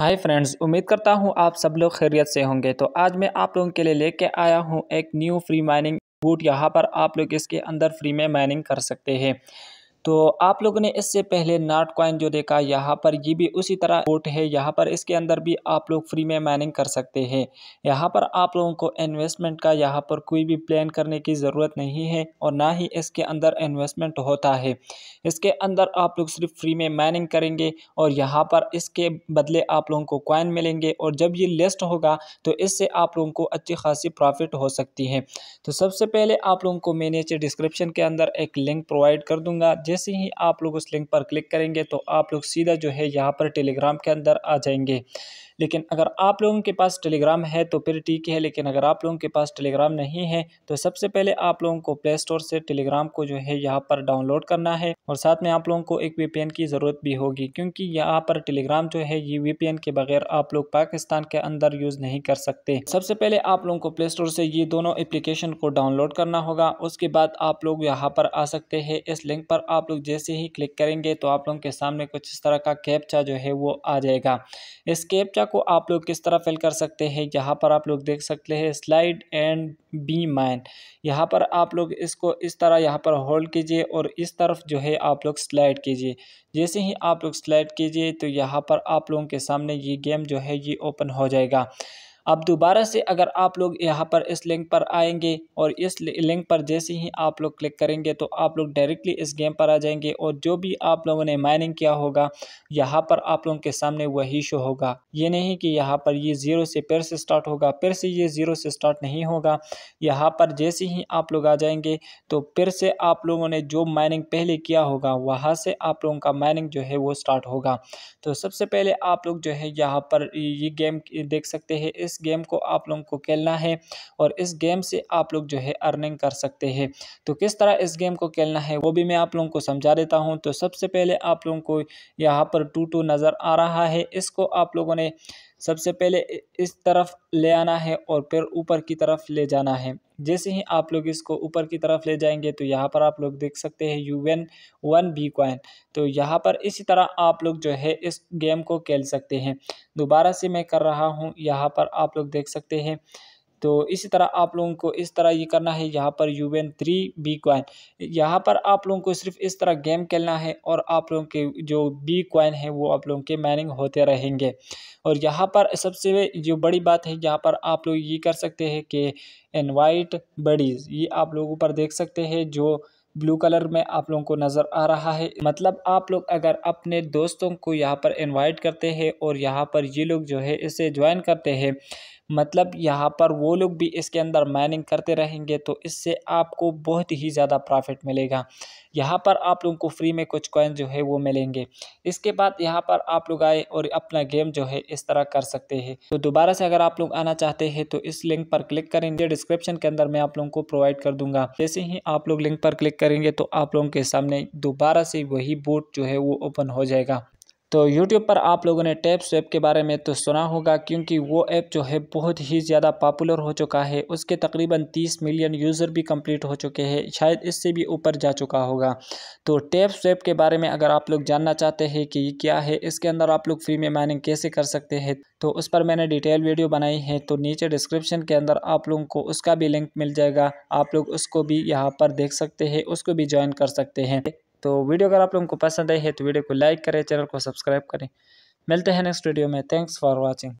hi friends उम्मीद करता हूँ आप सब लोग खैरियत से होंगे तो आज मैं आप लोगों के लिए लेके आया हूँ एक न्यू फ्री माइनिंग बूट यहाँ पर आप लोग इसके अंदर फ्री में माइनिंग कर सकते हैं तो आप लोगों ने इससे पहले नाट कॉइन जो देखा यहाँ पर ये भी उसी तरह बोट है यहाँ पर इसके अंदर भी आप लोग फ्री में माइनिंग कर सकते हैं यहाँ पर आप लोगों को इन्वेस्टमेंट का यहाँ पर कोई भी प्लान करने की ज़रूरत नहीं है और ना ही इसके अंदर इन्वेस्टमेंट होता है इसके अंदर आप लोग सिर्फ फ्री में माइनिंग करेंगे और यहाँ पर इसके बदले आप लोगों को कॉइन मिलेंगे और जब ये लिस्ट होगा तो इससे आप लोगों को अच्छी खासी प्रॉफिट हो सकती है तो सबसे पहले आप लोगों को मैंने डिस्क्रिप्शन के अंदर एक लिंक प्रोवाइड कर दूँगा जैसे ही आप लोग उस लिंक पर क्लिक करेंगे तो आप लोग सीधा जो है यहाँ पर टेलीग्राम के अंदर आ जाएंगे लेकिन अगर आप लोगों के पास टेलीग्राम है तो फिर ठीक है लेकिन अगर आप लोगों के पास टेलीग्राम नहीं है तो सबसे पहले आप लोगों को प्ले स्टोर से टेलीग्राम को जो है यहाँ पर डाउनलोड करना है और साथ में आप लोगों को एक वी की ज़रूरत भी होगी क्योंकि यहाँ पर टेलीग्राम जो है ये वी के बगैर आप लोग पाकिस्तान के अंदर यूज़ नहीं कर सकते सबसे पहले आप लोगों को प्ले स्टोर से ये दोनों एप्लीकेशन को डाउनलोड करना होगा उसके बाद आप लोग यहाँ पर आ सकते हैं इस लिंक पर आप लोग जैसे ही क्लिक करेंगे तो आप लोगों के सामने कुछ इस तरह का कैप्चा जो है वो आ जाएगा इस कैप्चा को आप लोग किस तरह फिल कर सकते हैं यहाँ पर आप लोग देख सकते हैं स्लाइड एंड बी माइन यहाँ पर आप लोग इसको इस तरह यहाँ पर होल्ड कीजिए और इस तरफ जो है आप लोग स्लाइड कीजिए जैसे ही आप लोग स्लाइड कीजिए तो यहाँ पर आप लोगों के सामने ये गेम जो है ये ओपन हो जाएगा अब दोबारा से अगर आप लोग यहाँ पर इस लिंक पर आएंगे और इस लिंक पर जैसे ही आप लोग क्लिक करेंगे तो आप लोग डायरेक्टली इस गेम पर आ जाएंगे और जो भी आप लोगों ने माइनिंग किया होगा यहाँ पर आप लोगों के सामने वही शो होगा ये नहीं कि यहाँ पर ये ज़ीरो से फिर से स्टार्ट होगा फिर से ये ज़ीरो से स्टार्ट नहीं होगा यहाँ पर जैसे ही आप लोग आ जाएंगे तो फिर से आप लोगों ने जो माइनिंग पहले किया होगा वहाँ से आप लोगों का माइनिंग जो है वो स्टार्ट होगा तो सबसे पहले आप लोग जो है यहाँ पर ये गेम देख सकते हैं इस गेम को आप लोगों को खेलना है और इस गेम से आप लोग जो है अर्निंग कर सकते हैं तो किस तरह इस गेम को खेलना है वो भी मैं आप लोगों को समझा देता हूँ तो सबसे पहले आप लोगों को यहाँ पर टू टू नज़र आ रहा है इसको आप लोगों ने सबसे पहले इस तरफ ले आना है और फिर ऊपर की तरफ ले जाना है जैसे ही आप लोग इसको ऊपर की तरफ ले जाएंगे तो यहाँ पर आप लोग देख सकते हैं U N one B coin तो यहाँ पर इसी तरह आप लोग जो है इस गेम को खेल सकते हैं दोबारा से मैं कर रहा हूँ यहाँ पर आप लोग देख सकते हैं तो इसी तरह आप लोगों को इस तरह ये करना है यहाँ पर U N three B coin यहाँ पर आप लोगों को सिर्फ इस तरह गेम खेलना है और आप लोगों के जो बी क्वाइन है वो आप लोगों के माइनिंग होते रहेंगे और यहाँ पर सबसे जो बड़ी बात है यहाँ पर आप लोग ये कर सकते हैं कि इनवाइट बडीज़ ये आप लोगों पर देख सकते हैं जो ब्लू कलर में आप लोगों को नज़र आ रहा है मतलब आप लोग अगर अपने दोस्तों को यहाँ पर इनवाइट करते हैं और यहाँ पर ये लोग जो है इसे ज्वाइन करते हैं मतलब यहाँ पर वो लोग भी इसके अंदर माइनिंग करते रहेंगे तो इससे आपको बहुत ही ज़्यादा प्रॉफिट मिलेगा यहाँ पर आप लोगों को फ्री में कुछ कॉइन जो है वो मिलेंगे इसके बाद यहाँ पर आप लोग आए और अपना गेम जो है इस तरह कर सकते हैं तो दोबारा से अगर आप लोग आना चाहते हैं तो इस लिंक पर क्लिक करेंगे डिस्क्रिप्शन के अंदर मैं आप लोगों को प्रोवाइड कर दूंगा जैसे ही आप लोग लिंक पर क्लिक करेंगे तो आप लोगों के सामने दोबारा से वही बोट जो है वो ओपन हो जाएगा तो यूट्यूब पर आप लोगों ने टैप स्वैप के बारे में तो सुना होगा क्योंकि वो ऐप जो है बहुत ही ज़्यादा पॉपुलर हो चुका है उसके तकरीबन 30 मिलियन यूज़र भी कंप्लीट हो चुके हैं शायद इससे भी ऊपर जा चुका होगा तो टैप स्वैप के बारे में अगर आप लोग जानना चाहते हैं कि ये क्या है इसके अंदर आप लोग फ्री में माइनिंग कैसे कर सकते हैं तो उस पर मैंने डिटेल वीडियो बनाई है तो नीचे डिस्क्रिप्शन के अंदर आप लोगों को उसका भी लिंक मिल जाएगा आप लोग उसको भी यहाँ पर देख सकते हैं उसको भी ज्वाइन कर सकते हैं तो वीडियो अगर आप लोगों को पसंद आई है तो वीडियो को लाइक करें चैनल को सब्सक्राइब करें मिलते हैं नेक्स्ट वीडियो में थैंक्स फॉर वॉचिंग